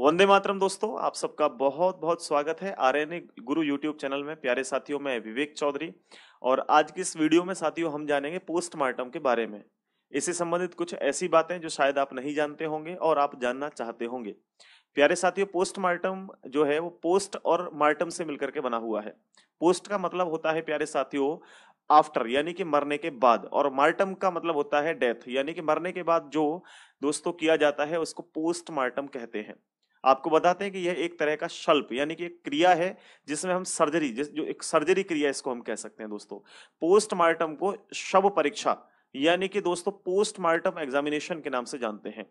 वंदे मातरम दोस्तों आप सबका बहुत बहुत स्वागत है R N Guru YouTube channel में प्यारे साथियों मैं विवेक चौधरी और आज की इस वीडियो में साथियों हम जानेंगे पोस्टमार्टम के बारे में इससे संबंधित कुछ ऐसी बातें जो शायद आप नहीं जानते होंगे और आप जानना चाहते होंगे प्यारे साथियों पोस्टमार्टम जो है वो पोस्ट और मार्टम से मिलकर के बना हुआ है पोस्ट का मतलब होता है प्यारे साथियों आफ्टर यानी कि मरने के बाद और मार्टम का मतलब होता है डेथ यानी कि मरने के बाद जो दोस्तों किया जाता है उसको पोस्टमार्टम कहते हैं आपको बताते हैं कि यह एक तरह का शल्प यानी कि एक क्रिया है जिसमें हम सर्जरी जिस जो एक सर्जरी क्रिया इसको हम कह सकते हैं दोस्तों पोस्टमार्टम को शव परीक्षा यानी कि दोस्तों पोस्टमार्टम एग्जामिनेशन के नाम से जानते हैं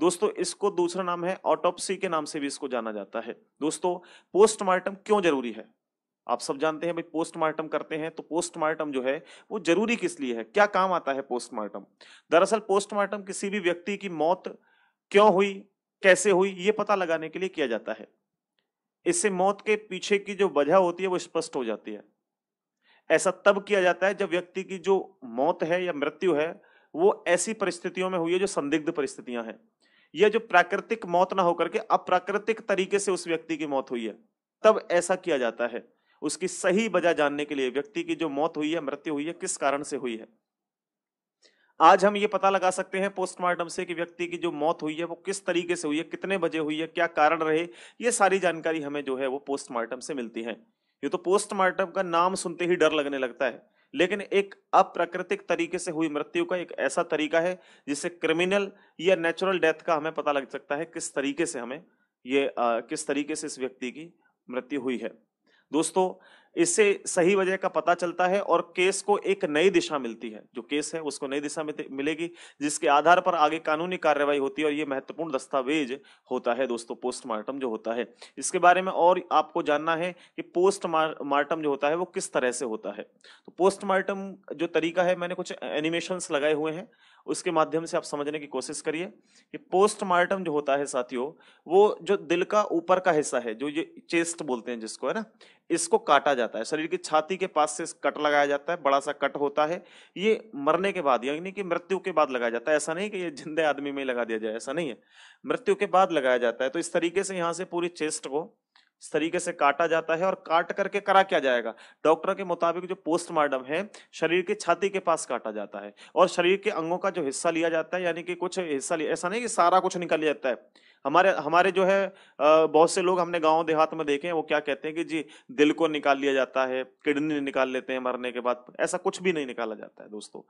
दोस्तों इसको दूसरा नाम है ऑटोप्सी के नाम से भी इसको जाना जाता है दोस्तों पोस्टमार्टम क्यों जरूरी है आप सब जानते हैं भाई पोस्टमार्टम करते हैं तो पोस्टमार्टम जो है वो जरूरी किस लिए है क्या काम आता है पोस्टमार्टम दरअसल पोस्टमार्टम किसी भी व्यक्ति की मौत क्यों हुई कैसे हुई ये पता लगाने के लिए किया जाता है इससे मौत के पीछे की जो वजह होती है वो स्पष्ट हो जाती है ऐसा तब किया जाता है जब व्यक्ति की जो मौत है या मृत्यु है वो ऐसी परिस्थितियों में हुई है जो संदिग्ध परिस्थितियां हैं या जो प्राकृतिक मौत ना होकर के अप्राकृतिक तरीके से उस व्यक्ति की मौत हुई है तब ऐसा किया जाता है उसकी सही वजह जानने के लिए व्यक्ति की जो मौत हुई है मृत्यु हुई है किस कारण से हुई है आज हम ये पता लगा सकते हैं पोस्टमार्टम से कि व्यक्ति की जो मौत हुई है वो किस तरीके से हुई है कितने बजे हुई है क्या कारण रहे ये सारी जानकारी हमें जो है वो पोस्टमार्टम से मिलती है ये तो पोस्टमार्टम का नाम सुनते ही डर लगने लगता है लेकिन एक अप्राकृतिक तरीके से हुई मृत्यु का एक ऐसा तरीका है जिससे क्रिमिनल या नेचुरल डेथ का हमें पता लग सकता है किस तरीके से हमें ये आ, किस तरीके से इस व्यक्ति की मृत्यु हुई है दोस्तों इससे सही वजह का पता चलता है और केस को एक नई दिशा मिलती है जो केस है उसको नई दिशा मिलेगी जिसके आधार पर आगे कानूनी कार्यवाही होती है और ये महत्वपूर्ण दस्तावेज होता है दोस्तों पोस्टमार्टम जो होता है इसके बारे में और आपको जानना है कि पोस्टमार्टम जो होता है वो किस तरह से होता है तो पोस्टमार्टम जो तरीका है मैंने कुछ एनिमेशन लगाए हुए हैं उसके माध्यम से आप समझने की कोशिश करिए कि पोस्टमार्टम जो होता है साथियों वो जो दिल का ऊपर का हिस्सा है जो ये चेस्ट बोलते हैं जिसको है ना इसको काटा जाता है शरीर की छाती के पास से कट लगाया जाता है बड़ा सा कट होता है ये मरने के बाद यानी कि मृत्यु के बाद लगाया जाता है ऐसा नहीं कि ये जिंदे आदमी में ही लगा दिया जाए ऐसा नहीं है मृत्यु के बाद लगाया जाता है तो इस तरीके से यहाँ से पूरी चेस्ट को इस तरीके से काटा जाता है और काट करके करा क्या जाएगा डॉक्टर के मुताबिक जो पोस्टमार्टम है शरीर की छाती के पास काटा जाता है और शरीर के अंगों का जो हिस्सा लिया जाता है यानी कि कुछ हिस्सा लिया ऐसा नहीं कि सारा कुछ निकाल जाता है हमारे हमारे जो है बहुत से लोग हमने गांव देहात में देखे हैं वो क्या कहते हैं कि जी दिल को निकाल लिया जाता है किडनी निकाल लेते हैं मरने के बाद ऐसा कुछ भी नहीं निकाला जाता है दोस्तों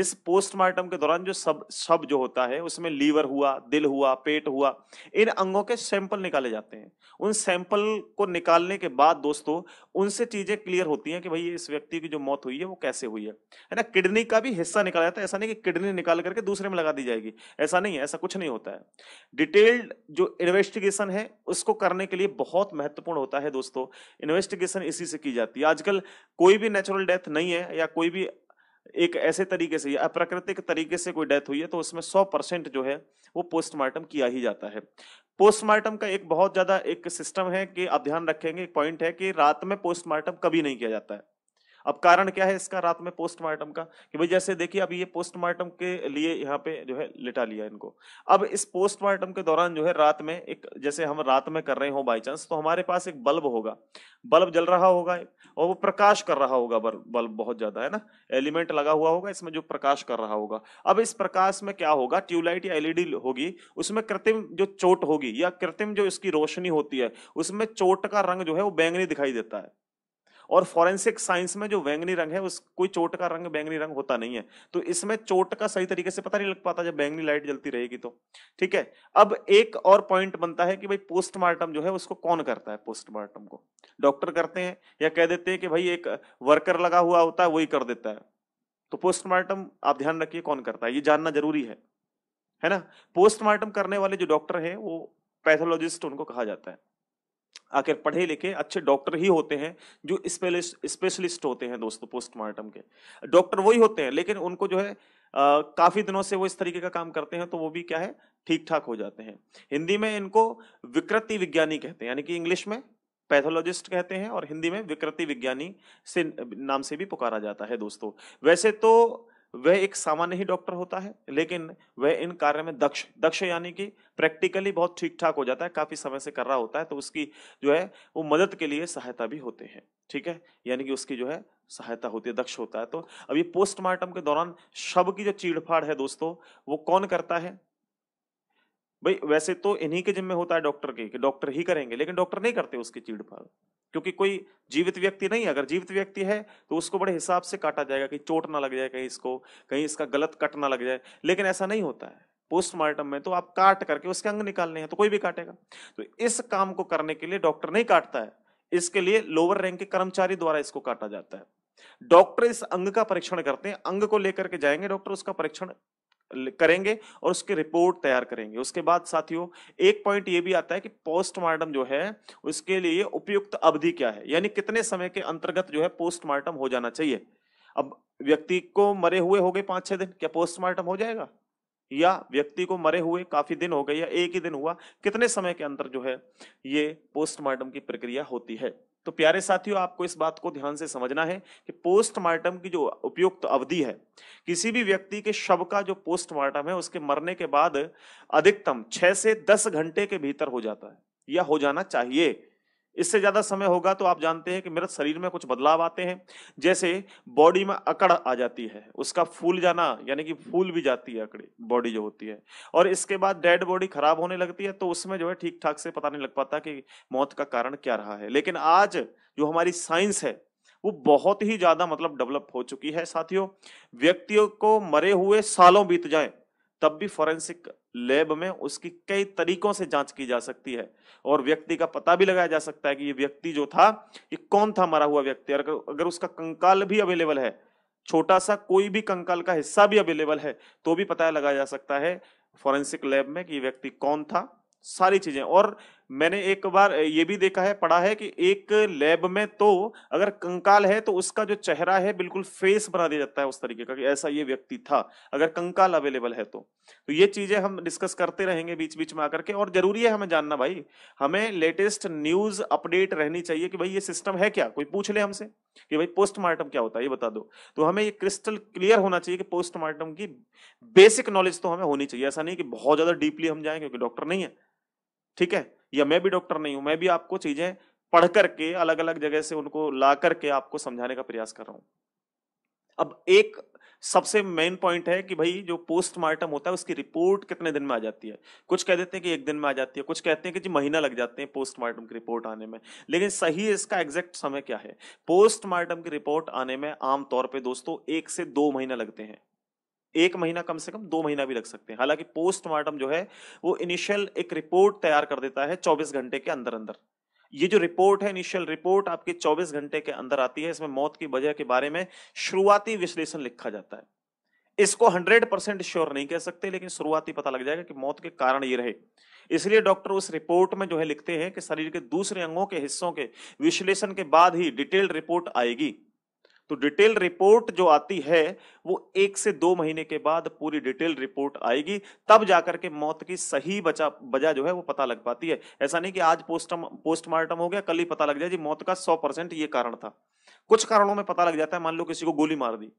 इस पोस्टमार्टम के दौरान जो सब शब जो होता है उसमें लीवर हुआ दिल हुआ पेट हुआ इन अंगों के सैंपल निकाले जाते हैं उन सैंपल को निकालने के बाद दोस्तों उनसे चीजें क्लियर होती हैं कि भाई इस व्यक्ति की जो मौत हुई है वो कैसे हुई है है ना किडनी का भी हिस्सा निकाला जाता है ऐसा नहीं कि किडनी निकाल करके दूसरे में लगा दी जाएगी ऐसा नहीं है ऐसा कुछ नहीं होता है डिटेल्ड जो इन्वेस्टिगेशन है उसको करने के लिए बहुत महत्वपूर्ण होता है दोस्तों इन्वेस्टिगेशन इसी से की जाती है आजकल कोई भी नेचुरल डेथ नहीं है या कोई भी एक ऐसे तरीके से या अप्राकृतिक तरीके से कोई डेथ हुई है तो उसमें सौ परसेंट जो है वो पोस्टमार्टम किया ही जाता है पोस्टमार्टम का एक बहुत ज्यादा एक सिस्टम है कि आप ध्यान रखेंगे एक पॉइंट है कि रात में पोस्टमार्टम कभी नहीं किया जाता है अब कारण क्या है इसका रात में पोस्टमार्टम का कि भाई जैसे देखिए अब ये पोस्टमार्टम के लिए यहाँ पे जो है लिटा लिया इनको अब इस पोस्टमार्टम के दौरान जो है रात में एक जैसे हम रात में कर रहे हो बाई चांस तो हमारे पास एक बल्ब होगा बल्ब जल रहा होगा और वो प्रकाश कर रहा होगा बल्ब बहुत ज्यादा है ना एलिमेंट लगा हुआ होगा इसमें जो प्रकाश कर रहा होगा अब इस प्रकाश में क्या होगा ट्यूबलाइट या एलईडी होगी उसमें कृत्रिम जो चोट होगी या कृत्रिम जो इसकी रोशनी होती है उसमें चोट का रंग जो है वो बैंगनी दिखाई देता है और फॉरेंसिक साइंस में जो बैंगनी रंग है उस कोई चोट का रंग बैंगनी रंग होता नहीं है तो इसमें चोट का सही तरीके से पता नहीं लग पाता जब बैंगनी लाइट जलती रहेगी तो ठीक है अब एक और पॉइंट बनता है कि भाई पोस्टमार्टम जो है उसको कौन करता है पोस्टमार्टम को डॉक्टर करते हैं या कह देते हैं कि भाई एक वर्कर लगा हुआ होता है वही कर देता है तो पोस्टमार्टम आप ध्यान रखिए कौन करता है ये जानना जरूरी है है ना पोस्टमार्टम करने वाले जो डॉक्टर हैं वो पैथोलॉजिस्ट उनको कहा जाता है आखिर पढ़े लिखे अच्छे डॉक्टर ही होते हैं जो स्पेशलिस्ट होते हैं दोस्तों पोस्टमार्टम के डॉक्टर वही होते हैं लेकिन उनको जो है आ, काफी दिनों से वो इस तरीके का काम करते हैं तो वो भी क्या है ठीक ठाक हो जाते हैं हिंदी में इनको विकृति विज्ञानी कहते हैं यानी कि इंग्लिश में पैथोलॉजिस्ट कहते हैं और हिंदी में विकृति विज्ञानी से नाम से भी पुकारा जाता है दोस्तों वैसे तो वह एक सामान्य ही डॉक्टर होता है लेकिन वह इन कार्य में दक्ष दक्ष यानी कि प्रैक्टिकली बहुत ठीक ठाक हो जाता है काफी समय से कर रहा होता है तो उसकी जो है वो मदद के लिए सहायता भी होते हैं ठीक है यानी कि उसकी जो है सहायता होती है दक्ष होता है तो अब ये पोस्टमार्टम के दौरान शब की जो चीड़फाड़ है दोस्तों वो कौन करता है भाई वैसे तो इन्हीं के जिम्मे होता है डॉक्टर के कि डॉक्टर ही करेंगे लेकिन डॉक्टर नहीं करते उसकी चीड़फाड़ क्योंकि कोई जीवित व्यक्ति नहीं अगर जीवित व्यक्ति है तो उसको बड़े हिसाब से काटा जाएगा कहीं चोट ना लग जाए कहीं इसको कहीं इसका गलत कट ना लग जाए लेकिन ऐसा नहीं होता है पोस्टमार्टम में तो आप काट करके उसके अंग निकालने हैं तो कोई भी काटेगा तो इस काम को करने के लिए डॉक्टर नहीं काटता है इसके लिए लोअर रैंक के कर्मचारी द्वारा इसको काटा जाता है डॉक्टर इस अंग का परीक्षण करते हैं अंग को लेकर के जाएंगे डॉक्टर उसका परीक्षण करेंगे और उसकी रिपोर्ट तैयार करेंगे उसके बाद साथियों एक पॉइंट ये भी आता है कि पोस्टमार्टम जो है उसके लिए उपयुक्त अवधि क्या है यानी कितने समय के अंतर्गत जो है पोस्टमार्टम हो जाना चाहिए अब व्यक्ति को मरे हुए हो गए पांच छह दिन क्या पोस्टमार्टम हो जाएगा या व्यक्ति को मरे हुए काफी दिन हो गए या एक ही दिन हुआ कितने समय के अंतर जो है ये पोस्टमार्टम की प्रक्रिया होती है तो प्यारे साथियों आपको इस बात को ध्यान से समझना है कि पोस्टमार्टम की जो उपयुक्त अवधि है किसी भी व्यक्ति के शव का जो पोस्टमार्टम है उसके मरने के बाद अधिकतम छह से दस घंटे के भीतर हो जाता है या हो जाना चाहिए इससे ज़्यादा समय होगा तो आप जानते हैं कि मेरे शरीर में कुछ बदलाव आते हैं जैसे बॉडी में अकड़ आ जाती है उसका फूल जाना यानी कि फूल भी जाती है अकड़ी बॉडी जो होती है और इसके बाद डेड बॉडी खराब होने लगती है तो उसमें जो है ठीक ठाक से पता नहीं लग पाता कि मौत का कारण क्या रहा है लेकिन आज जो हमारी साइंस है वो बहुत ही ज़्यादा मतलब डेवलप हो चुकी है साथियों व्यक्तियों को मरे हुए सालों बीत जाए तब भी फॉरेंसिक लैब में उसकी कई तरीकों से जांच की जा सकती है और व्यक्ति का पता भी लगाया जा सकता है कि ये व्यक्ति जो था ये कौन था मरा हुआ व्यक्ति अगर अगर उसका कंकाल भी अवेलेबल है छोटा सा कोई भी कंकाल का हिस्सा भी अवेलेबल है तो भी पता लगाया जा सकता है फॉरेंसिक लैब में कि ये व्यक्ति कौन था सारी चीजें और मैंने एक बार ये भी देखा है पढ़ा है कि एक लैब में तो अगर कंकाल है तो उसका जो चेहरा है बिल्कुल फेस बना दिया जाता है उस तरीके का कि ऐसा ये व्यक्ति था अगर कंकाल अवेलेबल है तो तो ये चीजें हम डिस्कस करते रहेंगे बीच बीच में आकर के और जरूरी है हमें जानना भाई हमें लेटेस्ट न्यूज अपडेट रहनी चाहिए कि भाई ये सिस्टम है क्या कोई पूछ ले हमसे कि भाई पोस्टमार्टम क्या होता है ये बता दो तो हमें ये क्रिस्टल क्लियर होना चाहिए कि पोस्टमार्टम की बेसिक नॉलेज तो हमें होनी चाहिए ऐसा नहीं कि बहुत ज्यादा डीपली हम जाए क्योंकि डॉक्टर नहीं है ठीक है या मैं भी डॉक्टर नहीं हूं मैं भी आपको चीजें पढ़ करके अलग अलग जगह से उनको ला करके आपको समझाने का प्रयास कर रहा हूं अब एक सबसे मेन पॉइंट है कि भाई जो पोस्टमार्टम होता है उसकी रिपोर्ट कितने दिन में आ जाती है कुछ कह देते हैं कि एक दिन में आ जाती है कुछ कहते हैं कि जी महीना लग जाते हैं पोस्टमार्टम की रिपोर्ट आने में लेकिन सही इसका एग्जैक्ट समय क्या है पोस्टमार्टम की रिपोर्ट आने में आमतौर पर दोस्तों एक से दो महीना लगते हैं एक महीना कम से कम दो महीना भी लग सकते हैं हालांकि पोस्टमार्टम जो है वो इनिशियल एक रिपोर्ट तैयार कर देता है 24 घंटे के अंदर अंदर ये जो रिपोर्ट है इनिशियल रिपोर्ट आपके 24 घंटे के अंदर आती है इसमें मौत की वजह के बारे में शुरुआती विश्लेषण लिखा जाता है इसको 100 परसेंट श्योर नहीं कह सकते लेकिन शुरुआती पता लग जाएगा कि मौत के कारण ये रहे इसलिए डॉक्टर उस रिपोर्ट में जो है लिखते हैं कि शरीर के दूसरे अंगों के हिस्सों के विश्लेषण के बाद ही डिटेल्ड रिपोर्ट आएगी तो डिटेल रिपोर्ट जो आती है वो एक से दो महीने के बाद पूरी डिटेल रिपोर्ट आएगी तब जाकर के मौत की सही बचा वजह जो है वो पता लग पाती है ऐसा नहीं कि आज पोस्टम पोस्टमार्टम हो गया कल ही पता लग जाए जी मौत का सौ परसेंट ये कारण था कुछ कारणों में पता लग जाता है मान लो किसी को गोली मार दी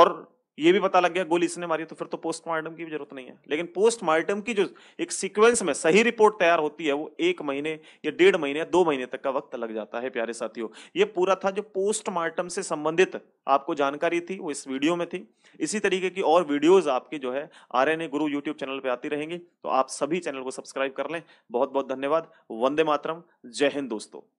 और ये भी पता लग गया गोली इसने मारी तो फिर तो पोस्टमार्टम की भी जरूरत नहीं है लेकिन पोस्टमार्टम की जो एक सीक्वेंस में सही रिपोर्ट तैयार होती है वो एक महीने या डेढ़ महीने या दो महीने तक का वक्त लग जाता है प्यारे साथियों ये पूरा था जो पोस्टमार्टम से संबंधित आपको जानकारी थी वो इस वीडियो में थी इसी तरीके की और वीडियोज आपके जो है आर एन ए गुरु यूट्यूब चैनल पर आती रहेंगी तो आप सभी चैनल को सब्सक्राइब कर लें बहुत बहुत धन्यवाद वंदे मातरम जय हिंद दोस्तों